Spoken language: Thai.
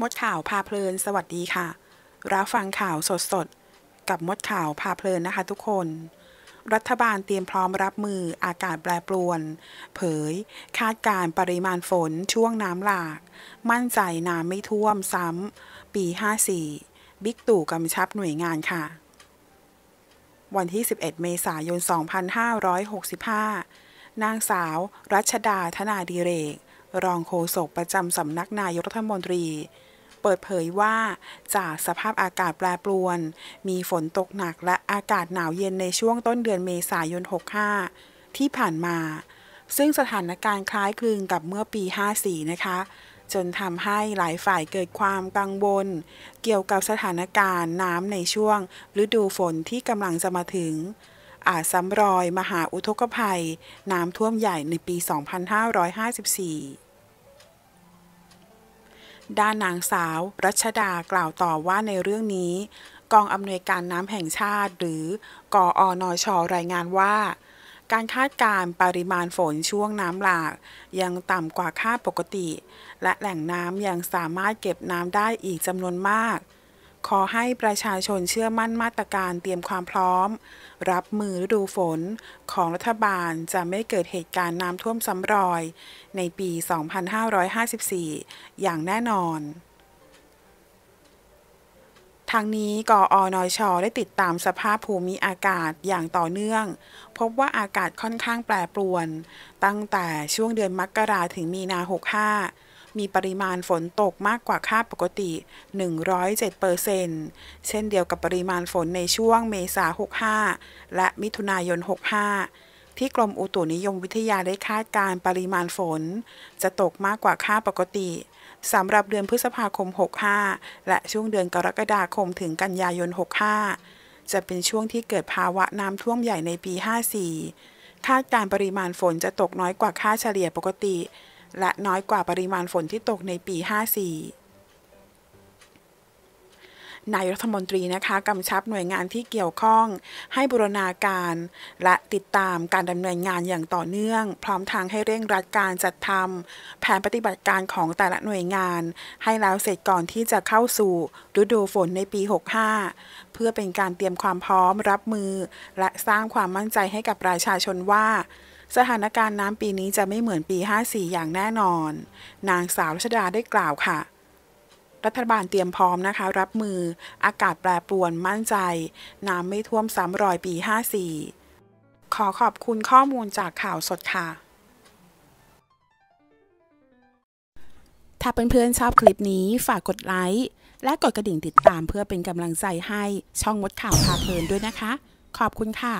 มดข่าวพาเพลินสวัสดีค่ะ รับฟังข่าวสดสดกับมดข่าวพาเพลินนะคะทุกคน รัฐบาลเตรียมพร้อมรับมืออากาศแปรปรวน เผยคาดการปริมาณฝนช่วงน้ำหลาก มั่นใจน้ำไม่ท่วมซ้ำปี 54 บิ๊กตู่กำชับหน่วยงานค่ะ วันที่ 11 เมษายน 2565 นางสาว รัชดาธนาดีเรกรองโฆษกประจำสำนักนายกรัฐมนตรี เปิดเผยว่าจากสภาพอากาศแปรปรวน มีฝนตกหนักและอากาศหนาวเย็นในช่วงต้นเดือนเมษายน 65 ที่ผ่านมา ซึ่งสถานการณ์คล้ายคลึงกับเมื่อปี 54 นะคะ จนทำให้หลายฝ่ายเกิดความกังวลเกี่ยวกับสถานการณ์น้ำในช่วงฤดูฝนที่กำลังจะมาถึง อาจซ้ำรอยมหาอุทกภัย น้ำท่วมใหญ่ในปี 2554ด้านนางสาว รัชดากล่าวต่อว่าในเรื่องนี้ กองอำนวยการน้ำแห่งชาติหรือกออนอชอรายงานว่า การคาดการปริมาณฝนช่วงน้ำหลาก ยังต่ำกว่าค่าปกติ และแหล่งน้ำยังสามารถเก็บน้ำได้อีกจำนวนมากขอให้ประชาชนเชื่อมั่นมาตรการเตรียมความพร้อม รับมือฤดูฝนของรัฐบาลจะไม่เกิดเหตุการณ์น้ำท่วมซ้ำรอย ในปี 2554 อย่างแน่นอน ทางนี้กออนอชอได้ติดตามสภาพภูมิอากาศอย่างต่อเนื่อง พบว่าอากาศค่อนข้างแปรปรวน ตั้งแต่ช่วงเดือนมกราถึงมีนา 65มีปริมาณฝนตกมากกว่าค่าปกติ 107 เปอร์เซนเช่นเดียวกับปริมาณฝนในช่วงเมษา 65 และมิถุนายน 65 ที่กรมอุตุนิยมวิทยาได้คาดการปริมาณฝน จะตกมากกว่าค่าปกติ สำหรับเดือนพฤษภาคม 65 และช่วงเดือนกรกฎาคมถึงกันยายน 65 จะเป็นช่วงที่เกิดภาวะน้ำท่วมใหญ่ในปี 54 คาดการปริมาณฝนจะตกน้อยกว่าค่าเฉลี่ยปกติและน้อยกว่าปริมาณฝนที่ตกในปี 54 นายรัฐมนตรีนะคะกำชับหน่วยงานที่เกี่ยวข้อง ให้บูรณาการ และติดตามการดำเนินงานอย่างต่อเนื่อง พร้อมทางให้เร่งรัดการจัดทำแผนปฏิบัติการของแต่ละหน่วยงาน ให้แล้วเสร็จก่อนที่จะเข้าสู่ฤดูฝนในปี 65 เพื่อเป็นการเตรียมความพร้อมรับมือ และสร้างความมั่นใจให้กับประชาชนว่าสถานการณ์น้ำปีนี้จะไม่เหมือนปี 54 อย่างแน่นอน นางสาวรัชดาได้กล่าวค่ะ รัฐบาลเตรียมพร้อมนะคะ รับมือ อากาศแปรปรวนมั่นใจ น้ำไม่ท่วมซ้ำรอยปี 54 ขอขอบคุณข้อมูลจากข่าวสดค่ะ ถ้าเพื่อนๆชอบคลิปนี้ฝากกดไลค์ และกดกระดิ่งติดตามเพื่อเป็นกำลังใจให้ช่องมดข่าวพาเพลินด้วยนะคะ ขอบคุณค่ะ